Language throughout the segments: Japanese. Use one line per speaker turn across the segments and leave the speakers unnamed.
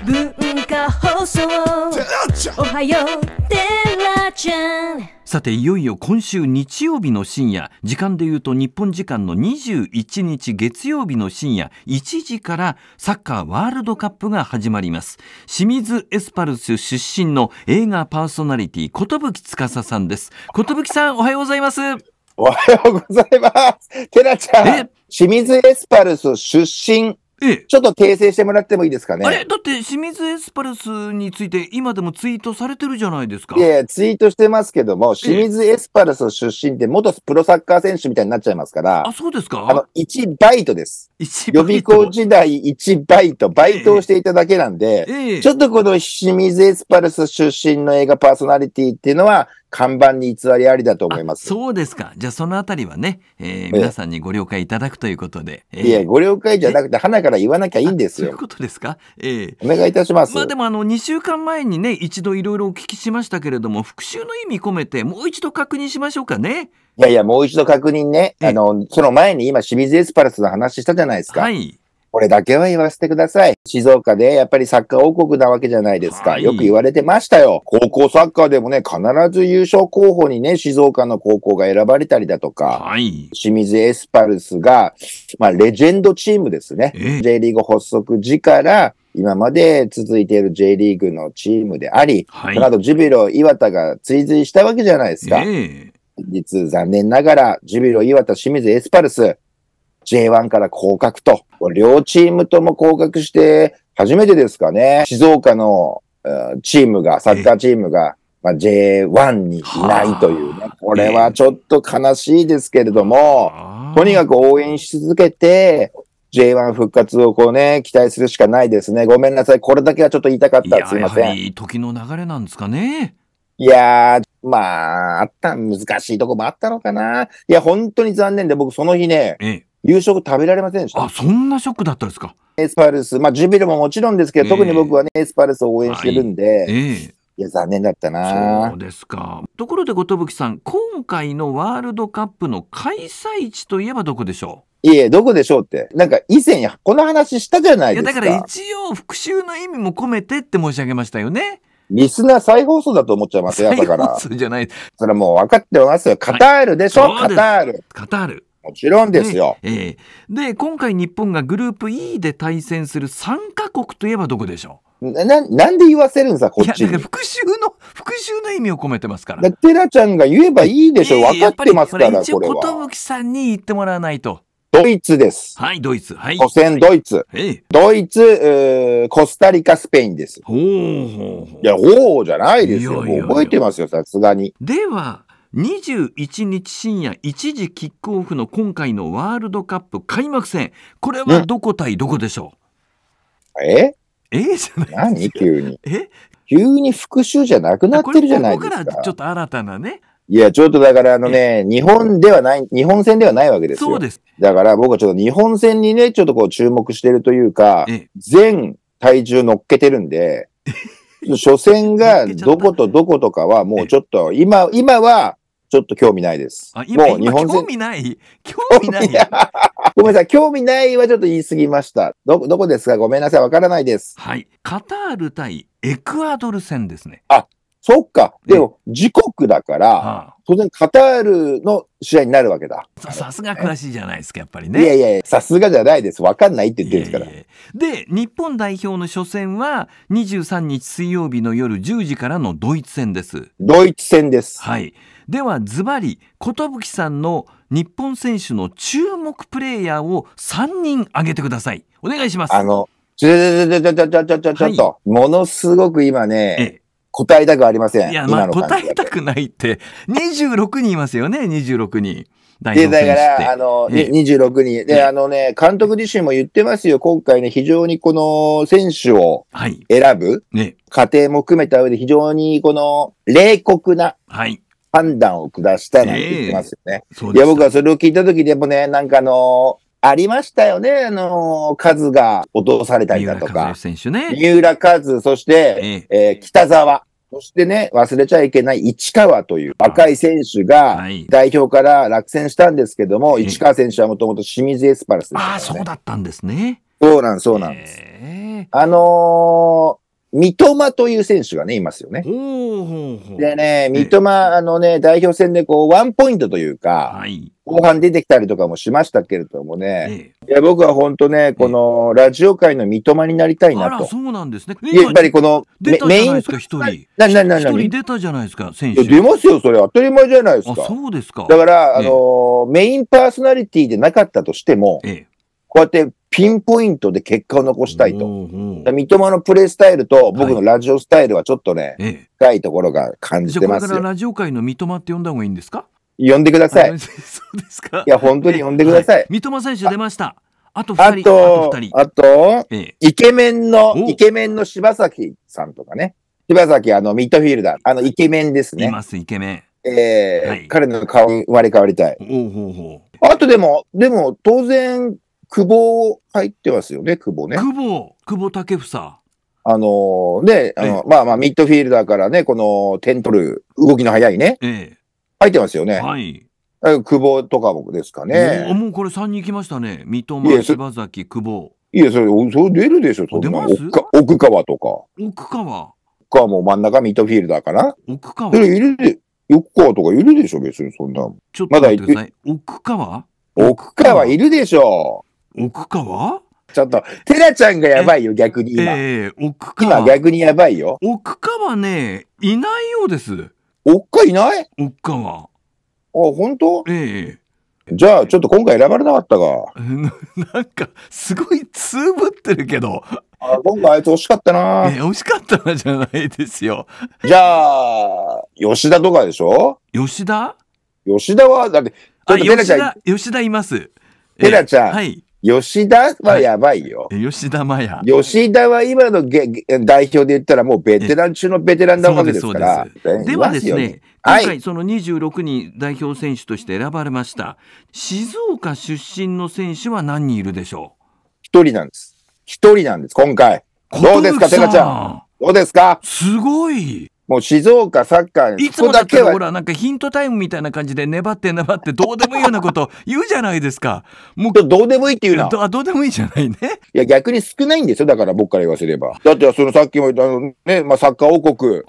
文化放送おはようテラちゃんさていよいよ今週日曜日の深夜時間でいうと日本時間の21日月曜日の深夜1時からサッカーワールドカップが始まります清水エスパルス出身の映画パーソナリティ寿司さんです寿さんおはようございますおはようございますテラちゃ
ん清水エスパルス出身ええ、ちょっと訂正してもらってもいいですかね。あれ
だって清水エスパルスについて今でもツイートされてるじゃないですか。
いやツイートしてますけども、清水エスパルス出身って元プロサッカー選手みたいになっちゃいますから。あ、そうですかあの、1バイトです。予備校時代1バイト、バイトをしていただけなんで、ええ、ちょっとこの清水エスパルス出身の映画パーソナリティっていうのは、看板に偽りありだと思います。そうですか。
じゃあそのあたりはね、えー、皆さんにご了解いただくということで。えー、いや、ご
了解じゃなくて、花から言わなきゃいいんですよ。そういうこ
とですか。えー、お願
いいたします。まあで
も、あの、2週間前にね、一度いろいろお聞きしましたけれども、復習の意味込めて、もう一度確認しましょうかね。
いやいや、もう一度確認ね。あの、その前に今、清水エスパルスの話したじゃないですか。はい。これだけは言わせてください。静岡でやっぱりサッカー王国なわけじゃないですか。はい、よく言われてましたよ。高校サッカーでもね、必ず優勝候補にね、静岡の高校が選ばれたりだとか、はい、清水エスパルスが、まあ、レジェンドチームですね。J リーグ発足時から、今まで続いている J リーグのチームであり、はい、その後ジュビロ岩田が追随したわけじゃないですか。えー、実、残念ながら、ジュビロ岩田清水エスパルス、J1 から降格と、両チームとも降格して初めてですかね、静岡のチームが、サッカーチームが、まあ、J1 にいないというね、これはちょっと悲しいですけれども、とにかく応援し続けて、J1 復活をこうね、期待するしかないですね。ごめんなさい。これだけはちょっと言いたかった。すいません。いい
時の流れなんですかね。
いやー、まあ、あった、難しいとこもあったのかな。いや、本当に残念で、僕その日ね、ええ、夕食食べられませんでした。
あ、そんなショックだったんですか
エスパルス、まあ、ジュビルももちろんですけど、特に僕はね、エスパルスを応援してるんで、ええ、いや、残念だったな。そう
ですか。ところで、寿さん、今回のワールドカップの開催地といえばどこでしょ
ういえ、どこでしょうって。なんか、以前、この話したじゃないですか。いや、だから
一応、復讐の意味も込めてって申し上げましたよね。リスナー再放送だと思っちゃいますよ、朝から。そうじゃない。
それはもう分かってますよ。カタールでしょ、はい、カタール。カタール。もちろんですよ。え
えー、で、今回日本がグループ E で対戦する3カ国といえばどこでしょ
うな、なんで言わせるんさ、こっちに。復讐
の、復讐の意味を込めてますから。
テラちゃんが言えばいいでしょ、分かってますから、これは。やっぱり、こ
と一きさんに言ってもらわないと。
ドイツです。はい、ドイツ。はい。初戦ドイツ。ええ、ドイツ、コスタリカ、スペインです。ほうほうほう。いや、ほうじゃないですよ。いい覚えてますよ、さすがに。
では、21日深夜1時キックオフの今回のワールドカップ開幕戦。これはどこ対どこでしょう、うん、ええじ
ゃない何急に。え急に復讐じゃなくなってるじゃないですか。ここからち
ょっと新たなね、
いや、ちょっとだからあのね、日本ではない、日本戦ではないわけですよ。そうです。だから僕はちょっと日本戦にね、ちょっとこう注目してるというか、全体重乗っけてるんで、初戦がどことどことかはもうちょっと、今、今は、ちょっと興味ないです。あ、今、もう日本興
味ない興味ない
ごめんなさい。興味ないはちょっと言い過ぎました。ど、どこですかごめんなさい。わからないです。はい。
カタール対エクアドル戦ですね。あ、そっか。でも、時刻だ
から、当然カタールの試合になるわけだ。
さすが詳しいじゃないですか、やっぱりね。いやい
やさすがじゃないです。わかんないって言ってるんですから
いやいや。で、日本代表の初戦は、23日水曜日の夜10時からのドイツ戦です。ドイツ戦です。はい。では、ズバリ、寿さんの日本選手の注目プレーヤーを3人挙げてください。お願いします。あの、
ちょちょちょちょちょちょちょちょちょ、はい、ものすごく今ね、ええ答えたくありません。いや、まあ、答
えたくないって、26人いますよね、26人。で、だから、あの、26人。で、あ
のね、監督自身も言ってますよ。今回ね、非常にこの選手を選ぶ、過程も含めた上で非常にこの冷酷な判断を下したなんて言ってますよね。いや、僕はそれを聞いた時でもね、なんかあの、ありましたよね、あのー、数が落とされたりだとか。三浦和、ね、三浦そして、ええー、北沢。そしてね、忘れちゃいけない市川という若い選手が代表から落選したんですけども、はい、市川選手はもともと清水エスパルス、ね、ああ、そうだったんですね。そうなん、そうなんです。えー、あのー三笘という選手がね、いますよね。でね、三笘、あのね、代表戦でこう、ワンポイントというか、後半出てきたりとかもしましたけれどもね、いや僕は本当ね、このラジオ界の三笘になりたいなと。そう
なんですね。やっぱりこのメイン。一人。一人出たじゃないですか、選手。出ますよ、そ
れ。当たり前じゃないですか。そうですか。だから、あのメインパーソナリティでなかったとしても、こうやってピンポイントで結果を残したいと。うん三笘のプレイスタイルと僕のラジオスタイルはちょっとね、はい、深いところが感じてますよ。じゃあこれか
らラジオ界の三笘って呼んだ方がいいんですか呼んでください。そうですか。いや、本当に呼んでください。はい、三笘選手出ました。あと2人。あ
と、あと、
イケメンの、イケメンの
柴崎さんとかね。柴崎、あの、ミッドフィールダー。あの、イケメンですね。います、イケメン。ええーはい、彼の顔に生まれ変わりたい。ほ
うほうほ
うあとでも、でも、当然、久保入ってますよね、久保ね。久保、
久保建房。
あのー、で、あの、ええ、まあまあ、ミッドフィールダーからね、この点取る動きの速いね。ええ。入ってますよね。はい。久保とかもですかね。
もうこれ3人来ましたね。三笘、柴崎、久保。
いや、それ、それ出るでしょ、そんな。奥川とか。
奥川奥
川も真ん中ミッドフィールダーかな。奥
川それいるで、
奥川とかいるでしょ、別にそんな。ちょっと待ってください。
奥川
奥川いるでしょ。奥川ちょっと、テラちゃんがやばいよ、逆に今。えー、奥川。今逆にやばいよ。奥川ね、いないようです。奥川いない奥川。あ、本当ええー、じゃあ、ちょっと今回選ばれなかったか。なんか、すごいつぶってるけど。あ今回あいつ惜しかったな。えー、惜しかったなじゃないですよ。じゃあ、吉田とかでしょ吉田吉田は、だって、ちょっとテラちゃん。吉田、
吉田います。テラちゃん。えー、はい。
吉田はやばいよ。
吉田麻
也。吉田は今のげ代表で言ったらもうベテラン中のベテランだわけですから。でではですね、今
回その26人代表選手として選ばれました。静岡出身の選手は何人いるでしょう一人なんです。一人なんです、今回。どうですか、セカちゃん。
どうですかすごい。もう静岡サッカーいつもだけはほらな
んかヒントタイムみたいな感じで粘って粘ってどうでもいいようなこと 言うじゃないですか。もうどうでもいいっていうな。どどうでもいいじゃないね。
いや逆に少ないんですよだから僕から言わせれば。だってそのさっきも言ったあのね、まあ、サッカー王国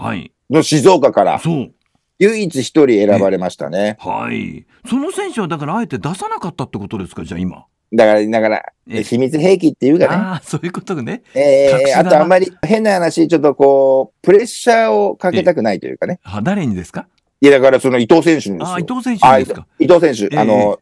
の静岡から。はい、そう唯一一人選ばれましたね。は
い。その選手はだからあえて出さなかったってことですかじゃあ今。
だから、だから、秘密兵器っていうかね。あ
あ、そういうことね。ええー、あとあんま
り変な話、ちょっとこう、プレッシャーをかけたくないというかね。あ、誰にですかいや、だからその伊藤選手にですよ。あ、伊藤選手ですか伊藤選手、えー、あの、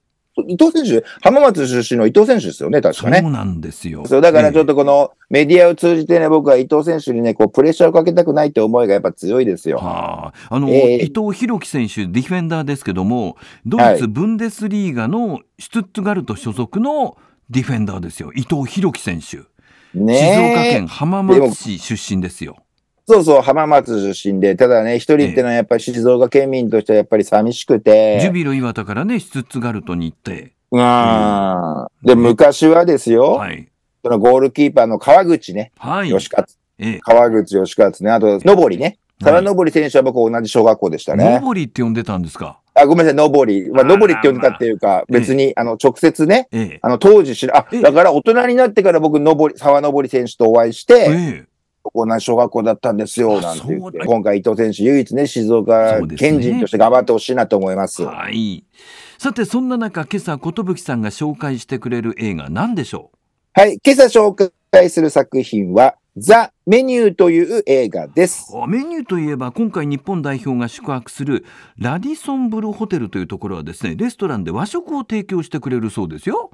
伊藤選手、浜松出身の伊藤選手ですよね、確かね。そうな
んですよ。そう、だから
ちょっとこのメディアを通じてね、僕は伊藤選手にね、こう、プレッシャーをかけたくないって思いがやっぱ強いですよ。はあ、
あの、えー、伊藤洋樹選手、ディフェンダーですけども、ドイツブンデスリーガのシュツットガルト所属のディフェンダーですよ、伊藤洋樹選手。ね、静岡県浜松市出身ですよ。
そうそう、浜松出身で、ただね、一人ってのはやっぱり静岡県民としてはやっぱり寂しくて。ジュ
ビロ磐田からね、シュツがるガルトに行って。うん。
で、昔はですよ、はい、そのゴールキーパーの川口ね、はい、吉勝。ええ、川口吉勝ね、あと、のぼりね。沢のぼり選手は僕同じ小学校でしたね。のぼ
りって呼んでたんですか
あ、ごめんなさい、のぼり。まあ、のぼりって呼んでたっていうか、別に、あの、直接ね、あの、当時知ら、あ、だから大人になってから僕、のぼり、沢のぼり選手とお会いして、んな小学校だったんですよ、なんてて、今回伊藤選手唯一ね、静岡県人として頑張ってほしいなと思います。すね、は
い。さて、そんな中、今朝、寿さんが紹介してくれる映画、何でしょう
はい、今朝紹介する作品は、ザ・メニュ
ーという映画です。メニューといえば、今回日本代表が宿泊するラディソンブルホテルというところはですね、レストランで和食を提供してくれるそうですよ。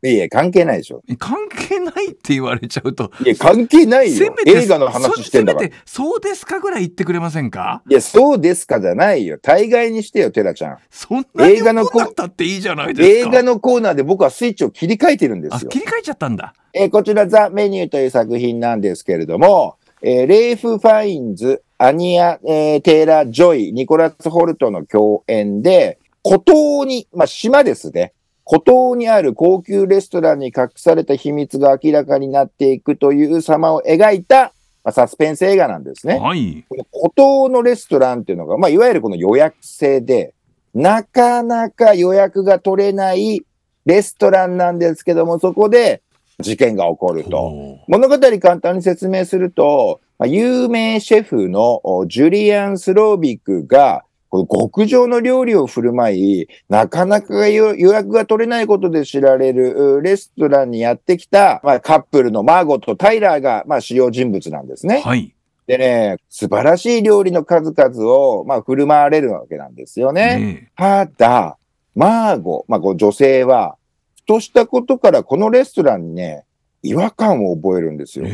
いや、関係ないでしょ。関係ないって言われちゃうと。いや、関係ないよ。映画の話してんだから。せめて、そうですかぐらい言ってくれませんか
いや、そうですかじゃないよ。大概にしてよ、テラちゃん。そんな
に映画のコーナーっていいじゃないですか。映
画のコーナーで僕はスイッチを切り替えてるんですよ。切り
替えちゃったんだ。
えー、こちら、ザ・メニューという作品なんですけれども、えー、レイフ・ファインズ、アニア、えー、テイラ・ジョイ、ニコラス・ホルトの共演で、孤島に、まあ、島ですね。孤島にある高級レストランに隠された秘密が明らかになっていくという様を描いた、まあ、サスペンス映画なんですね。はい、孤島のレストランっていうのが、まあ、いわゆるこの予約制で、なかなか予約が取れないレストランなんですけども、そこで事件が起こると。物語簡単に説明すると、有名シェフのジュリアン・スロービックがこの極上の料理を振る舞い、なかなか予約が取れないことで知られるレストランにやってきた、まあ、カップルのマーゴとタイラーが、まあ、主要人物なんですね。はい。でね、素晴らしい料理の数々を、まあ、振る舞われるわけなんですよね。ただ、マーゴ、まあ、こう女性は、ふとしたことからこのレストランにね、違和感を覚えるんですよ。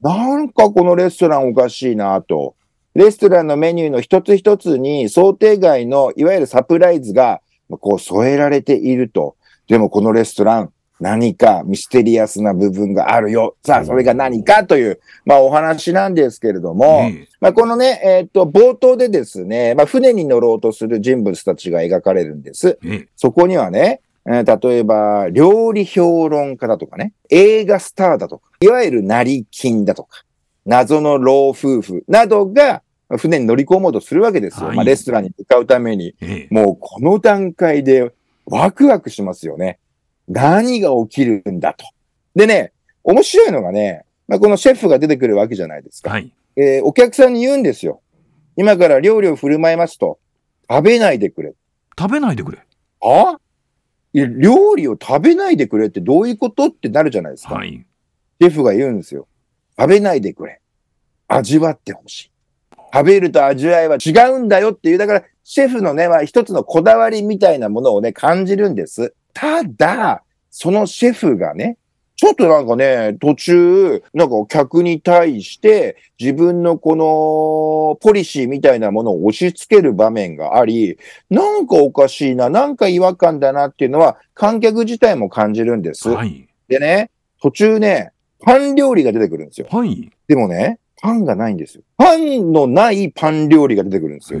なんかこのレストランおかしいなと。レストランのメニューの一つ一つに想定外のいわゆるサプライズがこう添えられていると。でもこのレストラン、何かミステリアスな部分があるよ。さあ、それが何かという、まあお話なんですけれども、うん、まあこのね、えー、っと、冒頭でですね、まあ船に乗ろうとする人物たちが描かれるんです。うん、そこにはね、えー、例えば、料理評論家だとかね、映画スターだとか、いわゆる成金だとか、謎の老夫婦などが船に乗り込もうとするわけですよ。はい、まあ、レストランに向かうために、ええ、もうこの段階でワクワクしますよね。何が起きるんだと。でね、面白いのがね、まあ、このシェフが出てくるわけじゃないですか。はい、えー、お客さんに言うんですよ。今から料理を振る舞いますと、食べないでくれ。食べないでくれ。あいや料理を食べないでくれってどういうことってなるじゃないですか。はい、シェフが言うんですよ。食べないでくれ。味わってほしい。食べると味わいは違うんだよっていう、だからシェフのね、まあ一つのこだわりみたいなものをね、感じるんです。ただ、そのシェフがね、ちょっとなんかね、途中、なんか客に対して自分のこのポリシーみたいなものを押し付ける場面があり、なんかおかしいな、なんか違和感だなっていうのは観客自体も感じるんです。はい、でね、途中ね、パン料理が出てくるんですよ。はい、でもね、パンがないんですよ。パンのないパン料理が出てくるんですよ。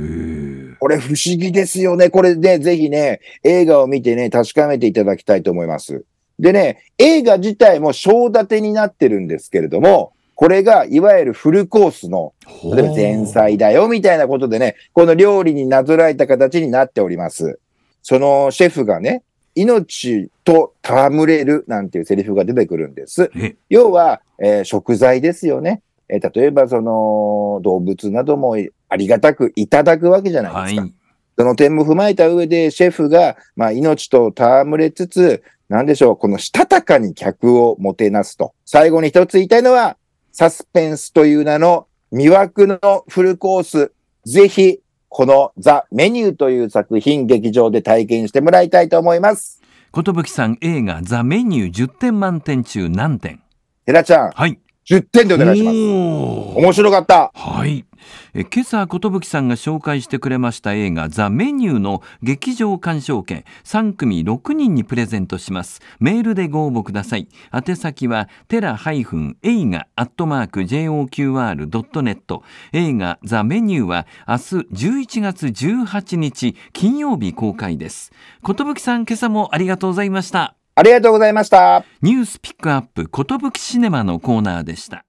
これ不思議ですよね。これで、ね、ぜひね、映画を見てね、確かめていただきたいと思います。でね、映画自体も章立てになってるんですけれども、これが、いわゆるフルコースの、例えば前菜だよ、みたいなことでね、この料理になぞらえた形になっております。そのシェフがね、命と戯れるなんていうセリフが出てくるんです。要は、えー、食材ですよね。えー、例えばその動物などもありがたくいただくわけじゃないですか。はい、その点も踏まえた上で、シェフが、まあ、命と戯れつつ、なんでしょう、このしたたかに客をもてなすと。最後に一つ言いたいのは、サスペンスという名の魅惑のフルコース。ぜひ、このザ・メニューという作品、劇場で体験してもらいたいと思います。
ことぶきさん、映画ザ・メニュー10点満点中何点寺ちゃん。はい。10点でお願いします。面白かった。はい。え今朝、きさんが紹介してくれました映画、ザ・メニューの劇場鑑賞券3組6人にプレゼントします。メールでご応募ください。宛先は、テラ映画アットマーク JOQR.net 映画ザ・メニューは明日11月18日金曜日公開です。きさん、今朝もありがとうございました。ありがとうございました。ニュースピックアップ、ことぶきシネマのコーナーでした。